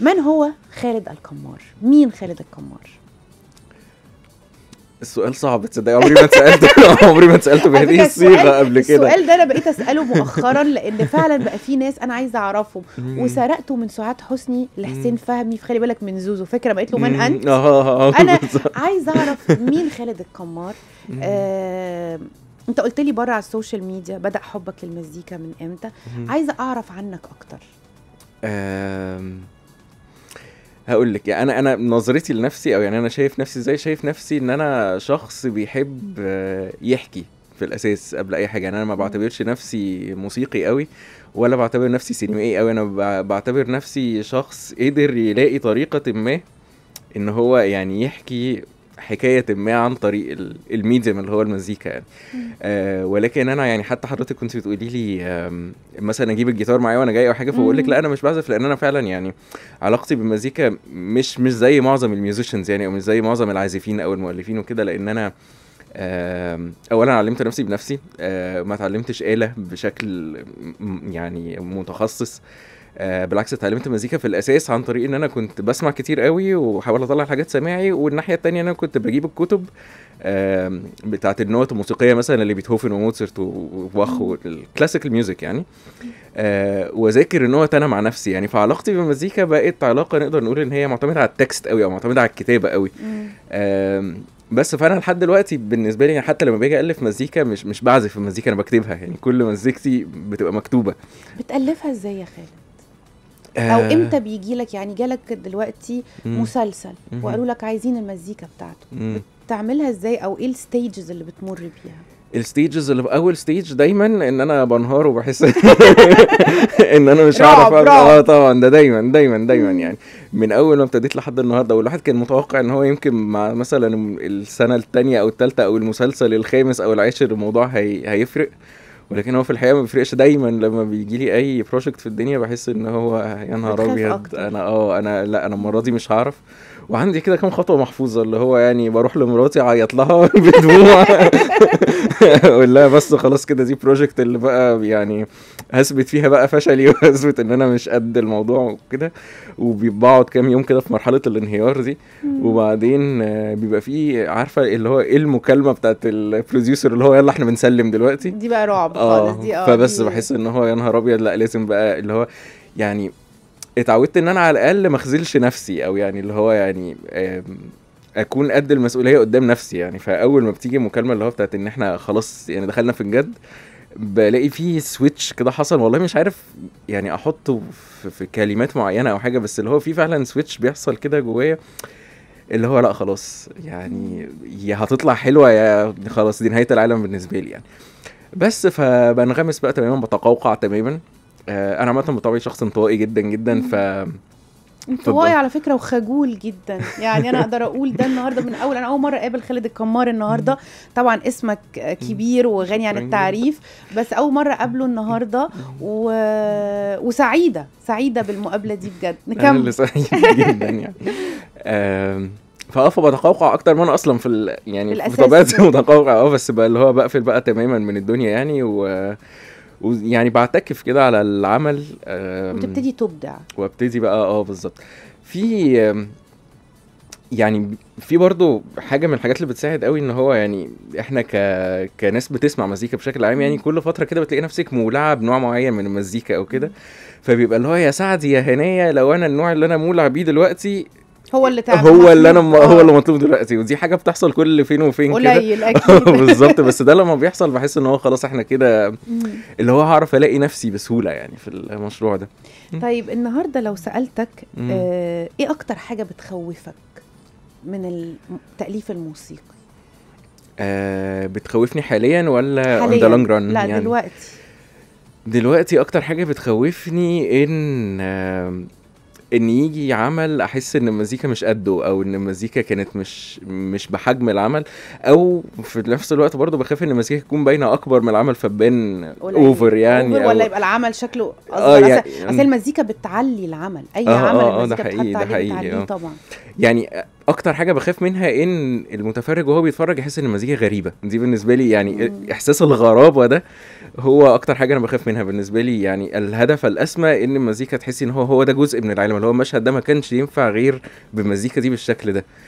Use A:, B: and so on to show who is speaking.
A: من هو خالد القمار؟ مين خالد القمار؟
B: السؤال صعب تصدق عمري ما اتسالت عمري ما اتسالته بهذه الصيغه قبل كده السؤال
A: ده انا بقيت اساله مؤخرا لان فعلا بقى في ناس انا عايزه اعرفهم وسرقته من سعاد حسني لحسين فهمي خلي بالك من زوزو فاكره بقيت له من انت آه، آه، آه، انا عايزه اعرف مين خالد القمار آه انت قلت لي بره على السوشيال ميديا بدا حبك للمزيكا من امتى عايزه اعرف عنك اكتر
B: هقول لك يعني انا انا نظرتي لنفسي او يعني انا شايف نفسي ازاي شايف نفسي ان انا شخص بيحب يحكي في الاساس قبل اي حاجه يعني انا ما بعتبرش نفسي موسيقي قوي ولا بعتبر نفسي سينمائي قوي انا بعتبر نفسي شخص قدر يلاقي طريقه ما ان هو يعني يحكي حكايه ما عن طريق الميديم اللي هو المزيكا يعني آه ولكن انا يعني حتى حضرتك كنت بتقولي لي مثلا اجيب الجيتار معايا وانا جاي او حاجه فبقول لك لا انا مش بعزف لان انا فعلا يعني علاقتي بالمزيكا مش مش زي معظم الميوزيشنز يعني او مش زي معظم العازفين او المؤلفين وكده لان انا اولا علمت نفسي بنفسي آه، ما اتعلمتش اله بشكل يعني متخصص آه، بالعكس اتعلمت مزيكا في الاساس عن طريق ان انا كنت بسمع كتير قوي وحاول اطلع حاجات سماعي والناحيه الثانيه ان انا كنت بجيب الكتب بتاعه بتاعت النوت الموسيقيه مثلا اللي بيتهوفن وموتسرت وباخ والكلاسيكال ميوزك يعني آه، واذاكر النوت انا مع نفسي يعني فعلاقتي بالمزيكا بقت علاقه نقدر نقول ان هي معتمده على التكست قوي او معتمده على الكتابه قوي بس فانا لحد دلوقتي بالنسبه لي يعني حتى لما باجي الف مزيكا مش مش بعزف المزيكا انا بكتبها يعني كل مزيكتي بتبقى مكتوبه
A: بتالفها ازاي يا خالد او آه. امتى بيجي لك يعني جالك دلوقتي مم. مسلسل مم. وقالوا لك عايزين المزيكا بتاعته مم. بتعملها ازاي او ايه الستيجز اللي بتمر بيها
B: الستيجز اللي في اول ستيج دايما ان انا بنهار وبحس ان انا مش هعرف اه طبعا ده دايما دايما دايما يعني من اول ما ابتديت لحد النهارده والواحد كان متوقع ان هو يمكن مع مثلا السنه الثانيه او الثالثه او المسلسل الخامس او العاشر الموضوع هي... هيفرق ولكن هو في الحقيقه ما بيفرقش دايما لما بيجي لي اي بروجكت في الدنيا بحس ان هو يا نهار ابيض انا اه انا لا انا المره دي مش هعرف وعندي كده كام خطوه محفوظه اللي هو يعني بروح لمراتي اعيط لها بدموع اقول لها بس خلاص كده دي بروجكت اللي بقى يعني هثبت فيها بقى فشلي وهثبت ان انا مش قد الموضوع وكده وبقعد كام يوم كده في مرحله الانهيار دي وبعدين بيبقى فيه عارفه اللي هو ايه المكالمه بتاعت البروديوسر اللي هو يلا احنا بنسلم دلوقتي دي بقى رعب آه خالص دي اه فبس بحس ان هو يا نهار ابيض لا لازم بقى اللي هو يعني اتعودت ان انا على الاقل ما اخذلش نفسي او يعني اللي هو يعني اكون قد المسؤوليه قدام نفسي يعني فاول ما بتيجي المكالمه اللي هو بتاعت ان احنا خلاص يعني دخلنا في الجد بلاقي فيه سويتش كده حصل والله مش عارف يعني احطه في, كلمات معينه او حاجه بس اللي هو في فعلا سويتش بيحصل كده جوايا اللي هو لا خلاص يعني يا هتطلع حلوه يا خلاص دي نهايه العالم بالنسبه لي يعني بس فبنغمس بقى تماما بتقوقع تماما آه، انا عامه بطبعي شخص انطوائي جدا جدا ف
A: انطوائي على فكره وخجول جدا يعني انا اقدر اقول ده النهارده من اول انا اول مره اقابل خالد الكمار النهارده طبعا اسمك كبير وغني عن التعريف بس اول مره اقابله النهارده و... وسعيده سعيده بالمقابله دي بجد نكمل انا اللي سعيد جدا يعني
B: آه فاقف بتقوقع اكتر ما انا اصلا في ال... يعني في طبيعتي متقوقع اه بس بقى اللي هو بقفل بقى تماما من الدنيا يعني و ويعني بعتكف كده على العمل وتبتدي تبدع وابتدي بقى اه بالظبط في يعني في برضه حاجه من الحاجات اللي بتساعد قوي ان هو يعني احنا ك... كناس بتسمع مزيكا بشكل عام يعني كل فتره كده بتلاقي نفسك مولعه بنوع معين من المزيكا او كده فبيبقى اللي هو يا سعد يا هنيه لو انا النوع اللي انا مولع بيه دلوقتي
A: هو اللي تعب هو اللي انا هو آه.
B: اللي مطلوب دلوقتي ودي حاجه بتحصل كل فين وفين كده قليل اكيد بالظبط بس ده لما بيحصل بحس ان هو خلاص احنا كده اللي هو هعرف الاقي نفسي بسهوله يعني في المشروع ده
A: طيب النهارده لو سالتك آه ايه اكتر حاجه بتخوفك من التاليف الموسيقي
B: آه بتخوفني حاليا ولا حاليا. ذا the ران لا يعني. دلوقتي دلوقتي اكتر حاجه بتخوفني ان آه ان يجي عمل احس ان المزيكا مش قده او ان المزيكا كانت مش مش بحجم العمل او في نفس الوقت برضه بخاف ان المزيكا تكون باينه اكبر من العمل فبان اوفر يعني أوفر ولا أو يبقى
A: العمل شكله اه يعني اصل المزيكا بتعلي العمل اي آه عمل آه آه ده حقيقي ده حقيقي آه. طبعا
B: يعني اكتر حاجه بخاف منها ان المتفرج وهو بيتفرج يحس ان المزيكا غريبه دي بالنسبه لي يعني احساس الغرابه ده هو اكتر حاجه انا بخاف منها بالنسبه لي يعني الهدف الاسمى ان المزيكا تحسي ان هو هو ده جزء من العالم اللي هو المشهد ده ما كانش ينفع غير بالمزيكا دي بالشكل ده